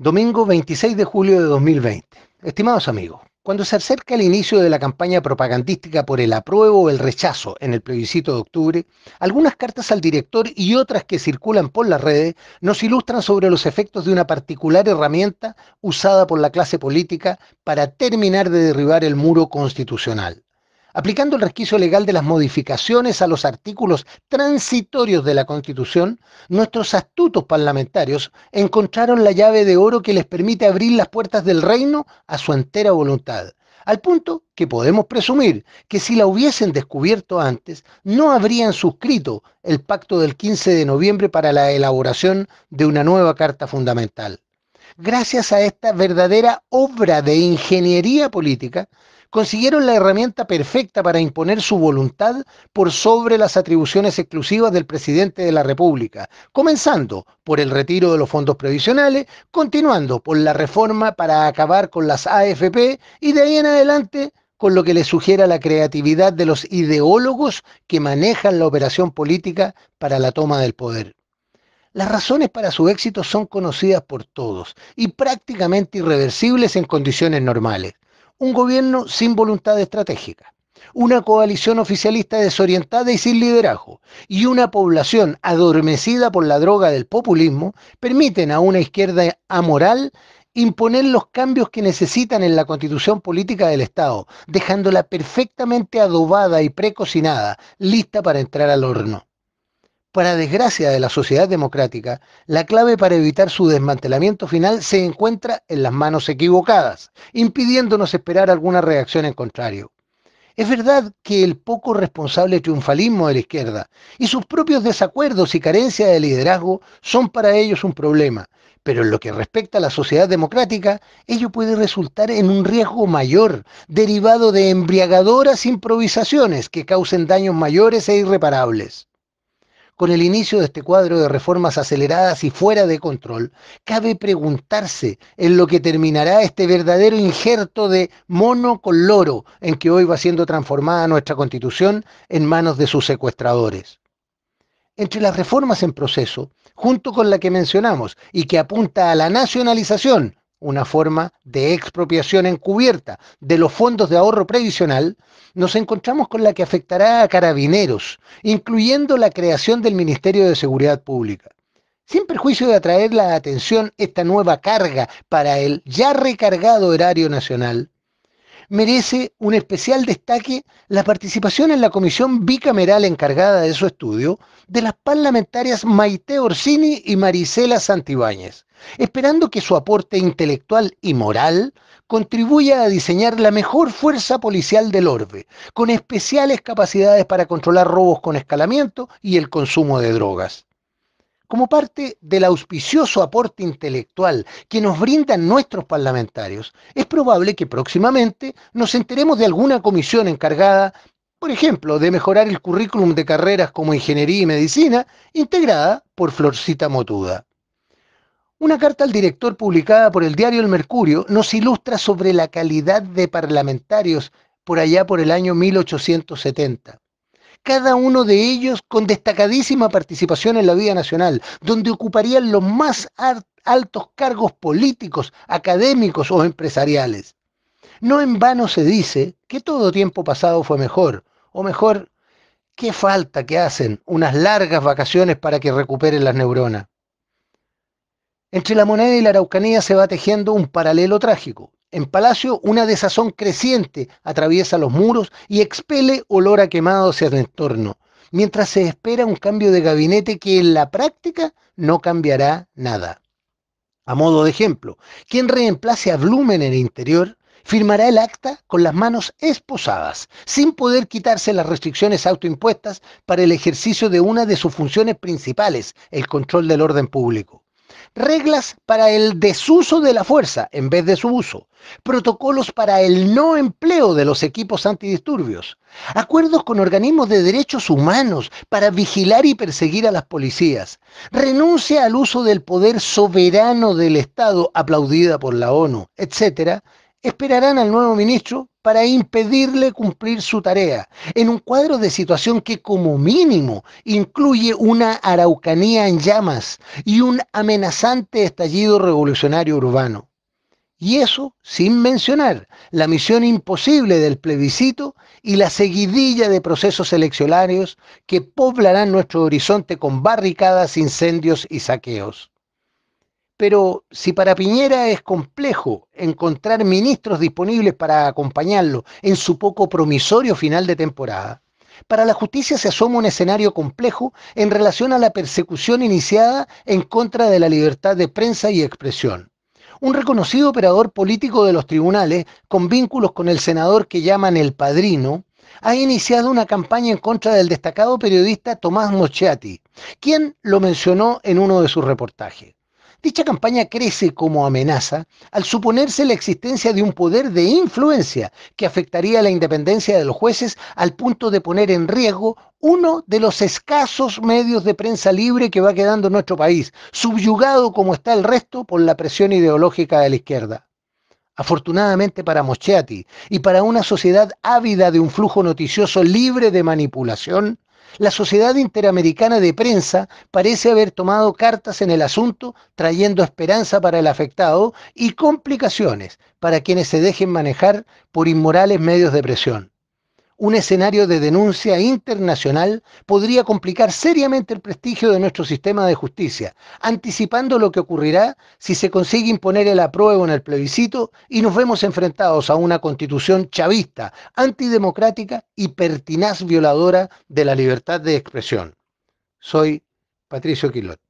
Domingo 26 de julio de 2020. Estimados amigos, cuando se acerca el inicio de la campaña propagandística por el apruebo o el rechazo en el plebiscito de octubre, algunas cartas al director y otras que circulan por las redes nos ilustran sobre los efectos de una particular herramienta usada por la clase política para terminar de derribar el muro constitucional, aplicando el resquicio legal de las modificaciones a los artículos transitorios de la Constitución, nuestros astutos parlamentarios encontraron la llave de oro que les permite abrir las puertas del reino a su entera voluntad, al punto que podemos presumir que si la hubiesen descubierto antes, no habrían suscrito el pacto del 15 de noviembre para la elaboración de una nueva Carta Fundamental. Gracias a esta verdadera obra de ingeniería política, consiguieron la herramienta perfecta para imponer su voluntad por sobre las atribuciones exclusivas del presidente de la República, comenzando por el retiro de los fondos previsionales, continuando por la reforma para acabar con las AFP y de ahí en adelante con lo que le sugiera la creatividad de los ideólogos que manejan la operación política para la toma del poder. Las razones para su éxito son conocidas por todos y prácticamente irreversibles en condiciones normales un gobierno sin voluntad estratégica, una coalición oficialista desorientada y sin liderazgo, y una población adormecida por la droga del populismo, permiten a una izquierda amoral imponer los cambios que necesitan en la constitución política del Estado, dejándola perfectamente adobada y precocinada, lista para entrar al horno. Para desgracia de la sociedad democrática, la clave para evitar su desmantelamiento final se encuentra en las manos equivocadas, impidiéndonos esperar alguna reacción en contrario. Es verdad que el poco responsable triunfalismo de la izquierda y sus propios desacuerdos y carencia de liderazgo son para ellos un problema, pero en lo que respecta a la sociedad democrática, ello puede resultar en un riesgo mayor, derivado de embriagadoras improvisaciones que causen daños mayores e irreparables. Con el inicio de este cuadro de reformas aceleradas y fuera de control, cabe preguntarse en lo que terminará este verdadero injerto de mono con loro en que hoy va siendo transformada nuestra constitución en manos de sus secuestradores. Entre las reformas en proceso, junto con la que mencionamos y que apunta a la nacionalización, una forma de expropiación encubierta de los fondos de ahorro previsional, nos encontramos con la que afectará a carabineros, incluyendo la creación del Ministerio de Seguridad Pública. Sin perjuicio de atraer la atención esta nueva carga para el ya recargado erario nacional, merece un especial destaque la participación en la comisión bicameral encargada de su estudio de las parlamentarias Maite Orsini y Marisela Santibáñez, esperando que su aporte intelectual y moral contribuya a diseñar la mejor fuerza policial del orbe, con especiales capacidades para controlar robos con escalamiento y el consumo de drogas como parte del auspicioso aporte intelectual que nos brindan nuestros parlamentarios, es probable que próximamente nos enteremos de alguna comisión encargada, por ejemplo, de mejorar el currículum de carreras como ingeniería y medicina, integrada por Florcita Motuda. Una carta al director publicada por el diario El Mercurio nos ilustra sobre la calidad de parlamentarios por allá por el año 1870 cada uno de ellos con destacadísima participación en la vida nacional, donde ocuparían los más altos cargos políticos, académicos o empresariales. No en vano se dice que todo tiempo pasado fue mejor, o mejor, qué falta que hacen unas largas vacaciones para que recuperen las neuronas. Entre la moneda y la araucanía se va tejiendo un paralelo trágico. En Palacio, una desazón creciente atraviesa los muros y expele olor a quemado hacia el entorno, mientras se espera un cambio de gabinete que en la práctica no cambiará nada. A modo de ejemplo, quien reemplace a Blumen en el interior firmará el acta con las manos esposadas, sin poder quitarse las restricciones autoimpuestas para el ejercicio de una de sus funciones principales, el control del orden público reglas para el desuso de la fuerza en vez de su uso, protocolos para el no empleo de los equipos antidisturbios, acuerdos con organismos de derechos humanos para vigilar y perseguir a las policías, renuncia al uso del poder soberano del Estado aplaudida por la ONU, etc., esperarán al nuevo ministro para impedirle cumplir su tarea, en un cuadro de situación que como mínimo incluye una araucanía en llamas y un amenazante estallido revolucionario urbano. Y eso sin mencionar la misión imposible del plebiscito y la seguidilla de procesos eleccionarios que poblarán nuestro horizonte con barricadas, incendios y saqueos pero si para Piñera es complejo encontrar ministros disponibles para acompañarlo en su poco promisorio final de temporada, para la justicia se asoma un escenario complejo en relación a la persecución iniciada en contra de la libertad de prensa y expresión. Un reconocido operador político de los tribunales, con vínculos con el senador que llaman el padrino, ha iniciado una campaña en contra del destacado periodista Tomás Mochetti, quien lo mencionó en uno de sus reportajes. Dicha campaña crece como amenaza al suponerse la existencia de un poder de influencia que afectaría la independencia de los jueces al punto de poner en riesgo uno de los escasos medios de prensa libre que va quedando nuestro país, subyugado como está el resto por la presión ideológica de la izquierda. Afortunadamente para Moschetti y para una sociedad ávida de un flujo noticioso libre de manipulación, la Sociedad Interamericana de Prensa parece haber tomado cartas en el asunto, trayendo esperanza para el afectado y complicaciones para quienes se dejen manejar por inmorales medios de presión un escenario de denuncia internacional podría complicar seriamente el prestigio de nuestro sistema de justicia, anticipando lo que ocurrirá si se consigue imponer el apruebo en el plebiscito y nos vemos enfrentados a una constitución chavista, antidemocrática y pertinaz violadora de la libertad de expresión. Soy Patricio Quilot.